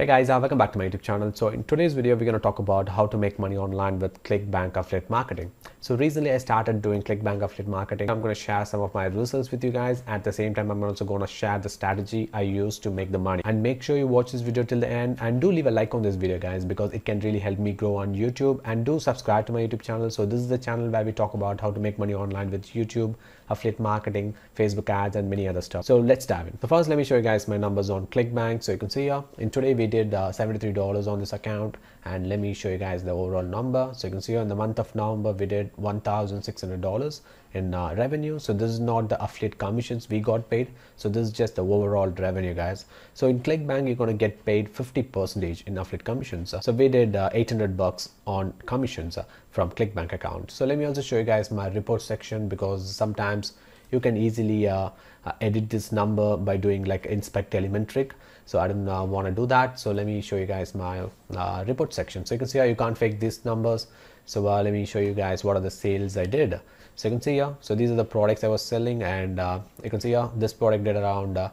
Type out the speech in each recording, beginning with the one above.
Hey guys, uh, welcome back to my YouTube channel. So in today's video, we're going to talk about how to make money online with ClickBank affiliate marketing. So recently I started doing ClickBank affiliate marketing. I'm going to share some of my results with you guys. At the same time, I'm also going to share the strategy I use to make the money and make sure you watch this video till the end and do leave a like on this video guys, because it can really help me grow on YouTube and do subscribe to my YouTube channel. So this is the channel where we talk about how to make money online with YouTube affiliate marketing, Facebook ads, and many other stuff. So let's dive in. So first, let me show you guys my numbers on ClickBank. So you can see here, in today we did uh, $73 on this account. And let me show you guys the overall number. So you can see here in the month of November, we did $1,600 in uh, revenue so this is not the affiliate commissions we got paid so this is just the overall revenue guys so in clickbank you're going to get paid 50 percentage in affiliate commissions so we did uh, 800 bucks on commissions uh, from clickbank account so let me also show you guys my report section because sometimes you can easily uh, uh, edit this number by doing like inspect elementric so i don't uh, want to do that so let me show you guys my report section so you can see how you can't fake these numbers so let me show you guys what are the sales i did so you can see here so these are the products i was selling and uh, you can see here this product did around uh,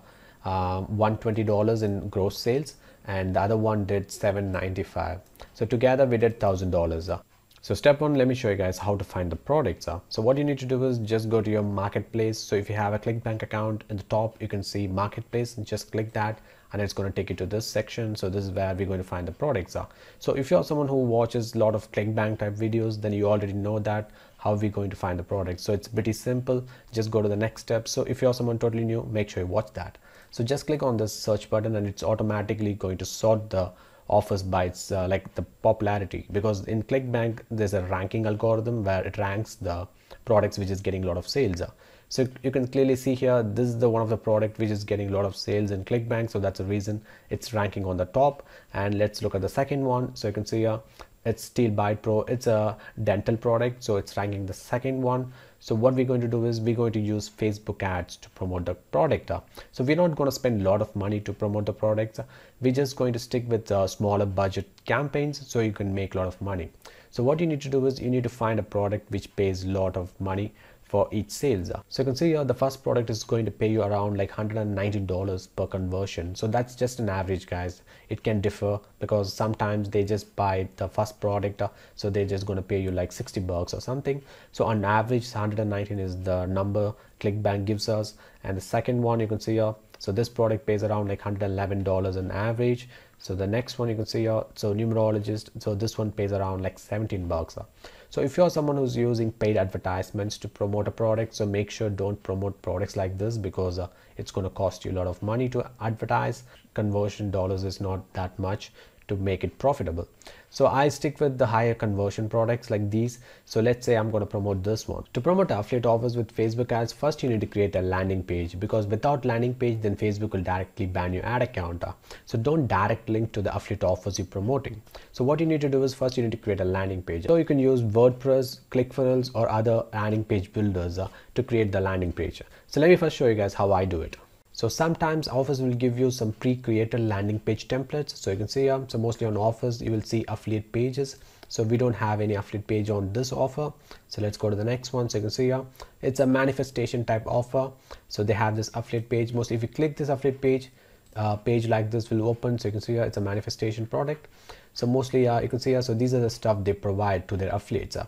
uh, um, 120 dollars in gross sales and the other one did 795 so together we did thousand dollars uh. So step one, let me show you guys how to find the products are. So what you need to do is just go to your marketplace. So if you have a ClickBank account in the top, you can see marketplace and just click that and it's going to take you to this section. So this is where we're going to find the products are. So if you're someone who watches a lot of ClickBank type videos, then you already know that how we're going to find the product. So it's pretty simple. Just go to the next step. So if you're someone totally new, make sure you watch that. So just click on this search button and it's automatically going to sort the offers by its uh, like the popularity because in clickbank there's a ranking algorithm where it ranks the products which is getting a lot of sales uh, so you can clearly see here this is the one of the product which is getting a lot of sales in clickbank so that's the reason it's ranking on the top and let's look at the second one so you can see here it's steel bite pro it's a dental product so it's ranking the second one so what we're going to do is we're going to use facebook ads to promote the product uh, so we're not going to spend a lot of money to promote the product we're just going to stick with uh, smaller budget campaigns so you can make a lot of money so what you need to do is you need to find a product which pays a lot of money for each sales. So you can see here the first product is going to pay you around like $190 per conversion. So that's just an average guys. It can differ because sometimes they just buy the first product. Uh, so they're just going to pay you like 60 bucks or something. So on average 119 is the number ClickBank gives us. And the second one you can see here. So this product pays around like $111 on average. So the next one you can see here. So numerologist. So this one pays around like 17 bucks. Uh so if you're someone who's using paid advertisements to promote a product so make sure don't promote products like this because uh, it's going to cost you a lot of money to advertise conversion dollars is not that much to make it profitable. So I stick with the higher conversion products like these. So let's say I'm going to promote this one. To promote affiliate offers with Facebook ads, first you need to create a landing page because without landing page, then Facebook will directly ban your ad account. So don't direct link to the affiliate offers you're promoting. So what you need to do is first you need to create a landing page. So you can use WordPress, ClickFunnels or other landing page builders uh, to create the landing page. So let me first show you guys how I do it. So sometimes Office will give you some pre-created landing page templates. So you can see here, um, so mostly on Office, you will see affiliate pages. So we don't have any affiliate page on this offer. So let's go to the next one. So you can see here, um, it's a manifestation type offer. So they have this affiliate page. Mostly if you click this affiliate page, uh, page like this will open. So you can see here, uh, it's a manifestation product. So mostly uh, you can see here, uh, so these are the stuff they provide to their affiliates. Uh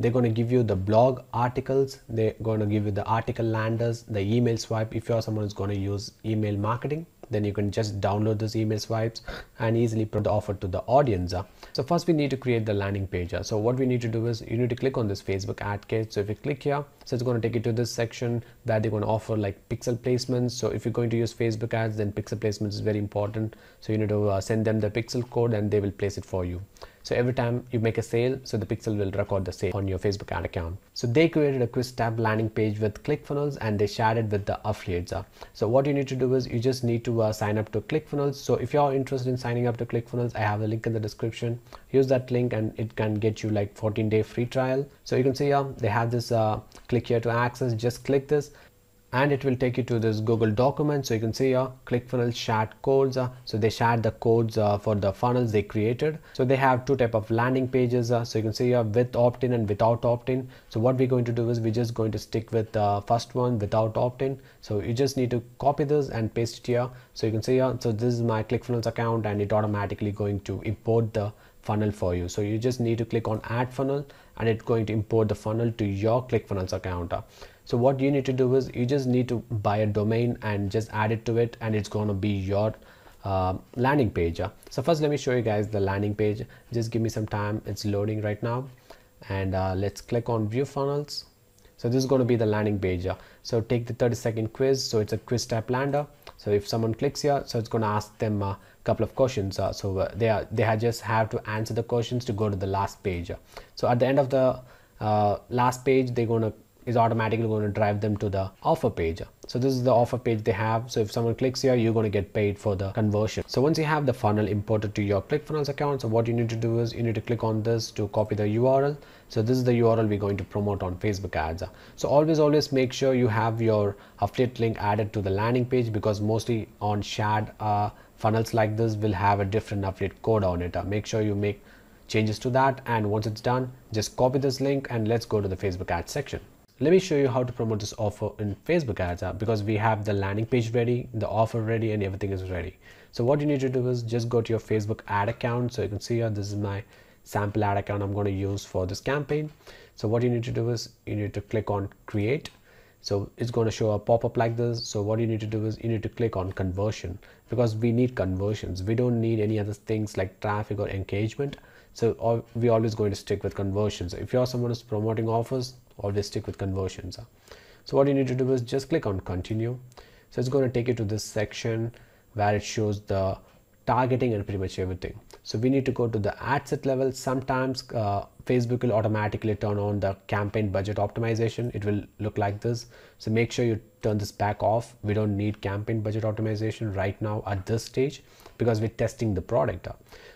they're going to give you the blog articles they're going to give you the article landers the email swipe if you're someone who's going to use email marketing then you can just download those email swipes and easily put the offer to the audience so first we need to create the landing page so what we need to do is you need to click on this facebook ad kit so if you click here so it's going to take you to this section that they're going to offer like pixel placements so if you're going to use facebook ads then pixel placements is very important so you need to uh, send them the pixel code and they will place it for you so every time you make a sale, so the pixel will record the sale on your Facebook ad account. So they created a quiz tab landing page with ClickFunnels and they shared it with the affiliates. So what you need to do is you just need to uh, sign up to ClickFunnels. So if you're interested in signing up to ClickFunnels, I have a link in the description. Use that link and it can get you like 14 day free trial. So you can see uh, they have this uh, click here to access, just click this and it will take you to this Google document so you can see here ClickFunnels shared codes uh, so they shared the codes uh, for the funnels they created so they have two type of landing pages uh, so you can see here with opt-in and without opt-in so what we're going to do is we're just going to stick with the first one without opt-in so you just need to copy this and paste it here so you can see here so this is my ClickFunnels account and it automatically going to import the funnel for you so you just need to click on add funnel and it's going to import the funnel to your ClickFunnels account so what you need to do is you just need to buy a domain and just add it to it and it's going to be your uh, landing page so first let me show you guys the landing page just give me some time it's loading right now and uh, let's click on view funnels so this is going to be the landing page so take the 30 second quiz so it's a quiz type lander so if someone clicks here so it's going to ask them a couple of questions so uh, they are they just have to answer the questions to go to the last page so at the end of the uh, last page they're going to is automatically going to drive them to the offer page. So this is the offer page they have. So if someone clicks here, you're going to get paid for the conversion. So once you have the funnel imported to your ClickFunnels account, so what you need to do is you need to click on this to copy the URL. So this is the URL we're going to promote on Facebook ads. So always, always make sure you have your affiliate link added to the landing page because mostly on shared uh, funnels like this will have a different affiliate code on it. Uh, make sure you make changes to that and once it's done just copy this link and let's go to the Facebook ads section let me show you how to promote this offer in Facebook ads app because we have the landing page ready, the offer ready and everything is ready. So what you need to do is just go to your Facebook ad account. So you can see here, this is my sample ad account I'm going to use for this campaign. So what you need to do is you need to click on create. So it's going to show a pop-up like this. So what you need to do is you need to click on conversion because we need conversions. We don't need any other things like traffic or engagement. So we're always going to stick with conversions. If you're someone who's promoting offers, always stick with conversions so what you need to do is just click on continue so it's going to take you to this section where it shows the targeting and pretty much everything so we need to go to the ad set level sometimes uh, facebook will automatically turn on the campaign budget optimization it will look like this so make sure you turn this back off we don't need campaign budget optimization right now at this stage because we're testing the product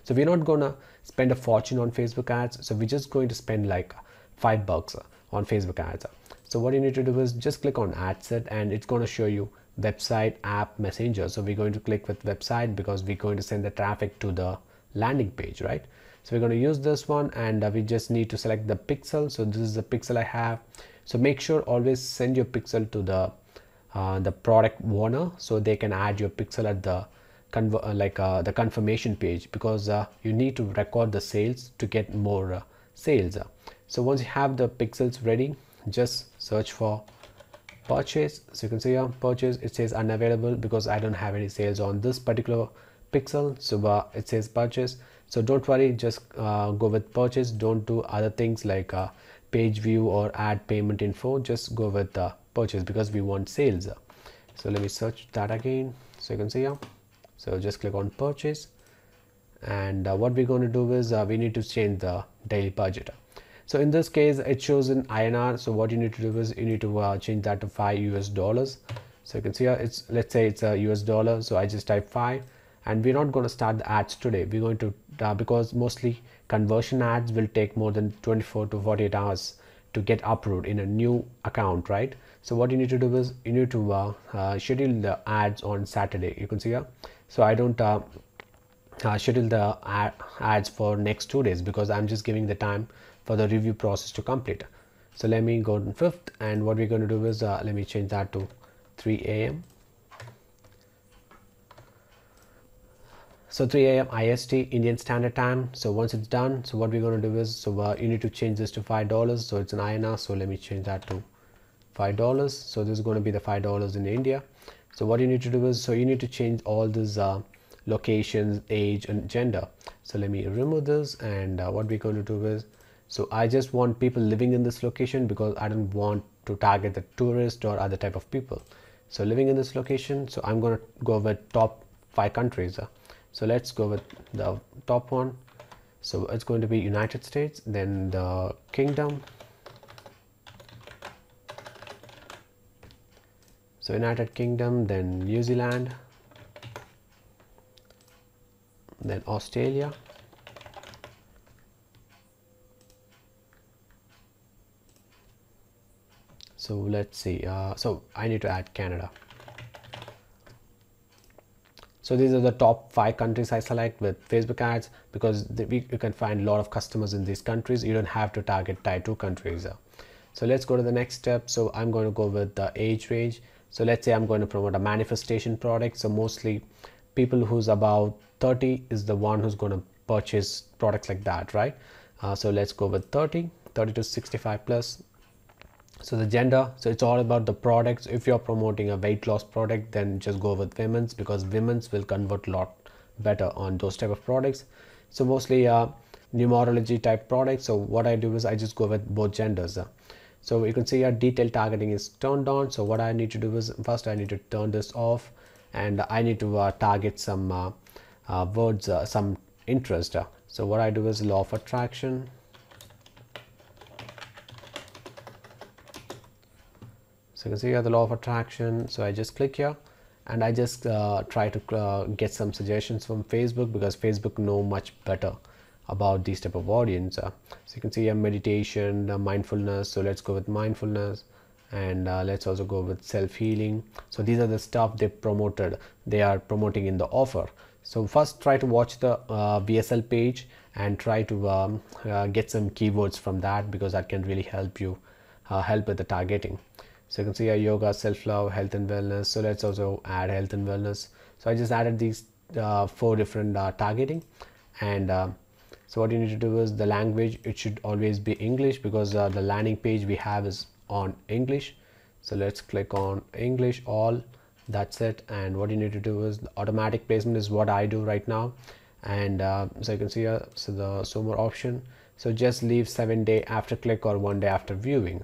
so we're not gonna spend a fortune on facebook ads so we're just going to spend like five bucks on Facebook ads. So what you need to do is just click on ad set and it's going to show you website app messenger. So we're going to click with website because we're going to send the traffic to the landing page, right? So we're going to use this one and uh, we just need to select the pixel. So this is the pixel I have. So make sure always send your pixel to the uh, the product owner so they can add your pixel at the uh, like uh, the confirmation page because uh, you need to record the sales to get more uh, sales so once you have the pixels ready just search for purchase so you can see here purchase it says unavailable because i don't have any sales on this particular pixel so uh, it says purchase so don't worry just uh, go with purchase don't do other things like uh, page view or add payment info just go with uh, purchase because we want sales so let me search that again so you can see here so just click on purchase and uh, what we're going to do is uh, we need to change the daily budget so in this case, it shows in INR. So what you need to do is you need to uh, change that to five US dollars. So you can see here, uh, it's let's say it's a US dollar. So I just type five and we're not going to start the ads today. We're going to uh, because mostly conversion ads will take more than 24 to 48 hours to get approved in a new account, right? So what you need to do is you need to uh, uh schedule the ads on Saturday. You can see here. So I don't uh, uh, schedule the ads for next two days because I'm just giving the time for the review process to complete. So let me go to fifth and what we're going to do is uh, let me change that to 3 a.m. So 3 a.m. IST Indian Standard Time. So once it's done, so what we're going to do is so uh, you need to change this to five dollars. So it's an INR. So let me change that to five dollars. So this is going to be the five dollars in India. So what you need to do is so you need to change all these. Uh, locations, age, and gender. So let me remove this and uh, what we're going to do is, so I just want people living in this location because I don't want to target the tourist or other type of people. So living in this location, so I'm going to go with top five countries. Uh. So let's go with the top one. So it's going to be United States, then the Kingdom. So United Kingdom, then New Zealand, then Australia so let's see uh, so I need to add Canada so these are the top five countries I select with Facebook ads because the, we, you can find a lot of customers in these countries. You don't have to target tier two countries. So let's go to the next step. So I'm going to go with the age range. So let's say I'm going to promote a manifestation product. So mostly people who's about 30 is the one who's going to purchase products like that, right? Uh, so let's go with 30, 30 to 65 plus. So the gender, so it's all about the products. If you're promoting a weight loss product, then just go with women's because women's will convert a lot better on those type of products. So mostly uh, numerology type products. So what I do is I just go with both genders. Uh. So you can see our detail targeting is turned on. So what I need to do is first I need to turn this off and I need to uh, target some uh, uh, words, some interest. So what I do is law of attraction. So you can see here the law of attraction. So I just click here and I just uh, try to uh, get some suggestions from Facebook because Facebook know much better about these type of audience. Uh, so you can see here meditation, mindfulness. So let's go with mindfulness and uh, let's also go with self-healing so these are the stuff they promoted they are promoting in the offer so first try to watch the uh, VSL page and try to um, uh, get some keywords from that because that can really help you uh, help with the targeting. So you can see yoga, self-love, health and wellness. So let's also add health and wellness. So I just added these uh, four different uh, targeting and uh, so what you need to do is the language it should always be English because the landing page we have is on English so let's click on English all that's it and what you need to do is automatic placement is what I do right now and uh, so you can see here so the so more option so just leave seven day after click or one day after viewing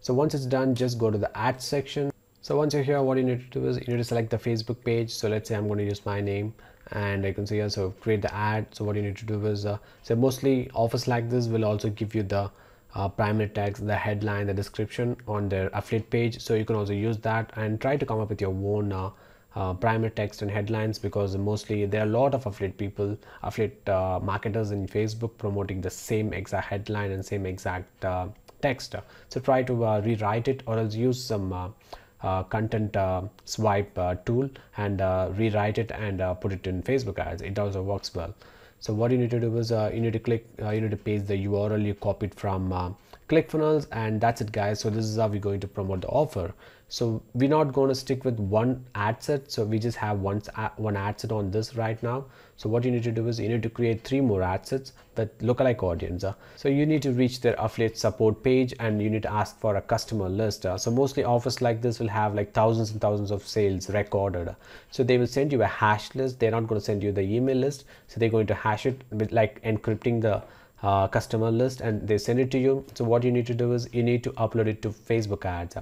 so once it's done just go to the ad section so once you're here what you need to do is you need to select the Facebook page so let's say I'm going to use my name and you can see here so create the ad so what you need to do is uh, so mostly offers like this will also give you the uh, primary text the headline the description on their affiliate page so you can also use that and try to come up with your own uh, uh, primary text and headlines because mostly there are a lot of affiliate people affiliate uh, marketers in facebook promoting the same exact headline and same exact uh, text so try to uh, rewrite it or else use some uh, content uh, swipe uh, tool and rewrite it and put it in Facebook ads. It also works well. So what you need to do is uh, you need to click, uh, you need to paste the URL you copied from uh, ClickFunnels and that's it guys. So this is how we're going to promote the offer. So we're not going to stick with one ad set. So we just have one, one ad set on this right now. So what you need to do is you need to create three more ad sets that lookalike audience. So you need to reach their affiliate support page and you need to ask for a customer list. Uh, so mostly offers like this will have like thousands and thousands of sales recorded. So they will send you a hash list. They're not going to send you the email list. So they're going to hash it with like encrypting the uh, customer list and they send it to you so what you need to do is you need to upload it to facebook ads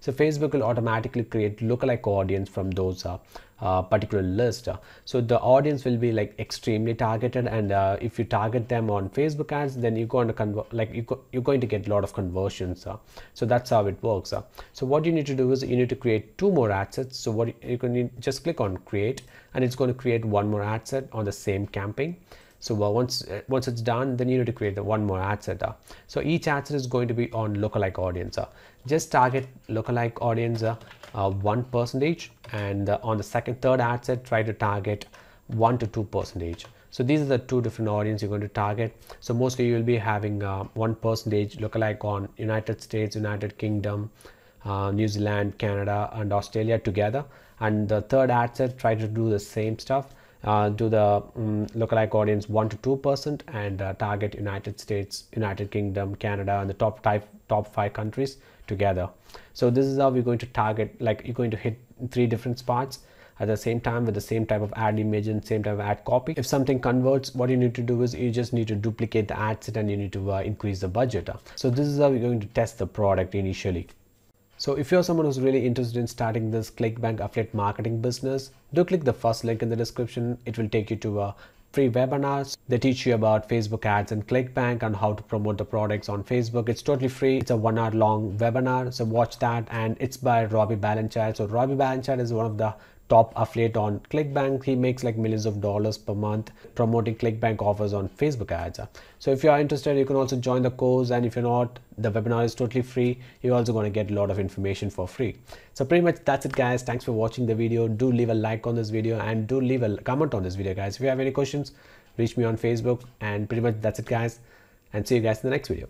so facebook will automatically create lookalike audience from those uh, uh, particular list so the audience will be like extremely targeted and uh, if you target them on facebook ads then you're going to convert like you you're going to get a lot of conversions so that's how it works so what you need to do is you need to create two more ad sets so what you can just click on create and it's going to create one more ad set on the same campaign so well, once, uh, once it's done, then you need to create the one more ad set. So each ad set is going to be on lookalike audience. Uh, just target lookalike audience uh, uh, one percentage and uh, on the second third ad set try to target one to two percentage so these are the two different audience you're going to target so mostly you'll be having uh, one percentage lookalike on united states united kingdom new zealand canada and australia together and the third ad set try to do the same stuff uh, do the um, lookalike audience 1 to 2 percent and uh, target united states united kingdom canada and the top five top five countries together so this is how we're going to target like you're going to hit three different spots at the same time with the same type of ad image and same type of ad copy if something converts what you need to do is you just need to duplicate the ad set and you need to uh, increase the budget so this is how we're going to test the product initially so if you're someone who's really interested in starting this ClickBank affiliate marketing business, do click the first link in the description. It will take you to a free webinars. They teach you about Facebook ads and ClickBank and how to promote the products on Facebook. It's totally free. It's a one hour long webinar. So watch that. And it's by Robbie Balanchard. So Robbie Balanchard is one of the top affiliate on clickbank he makes like millions of dollars per month promoting clickbank offers on facebook ads so if you are interested you can also join the course and if you're not the webinar is totally free you're also going to get a lot of information for free so pretty much that's it guys thanks for watching the video do leave a like on this video and do leave a comment on this video guys if you have any questions reach me on facebook and pretty much that's it guys and see you guys in the next video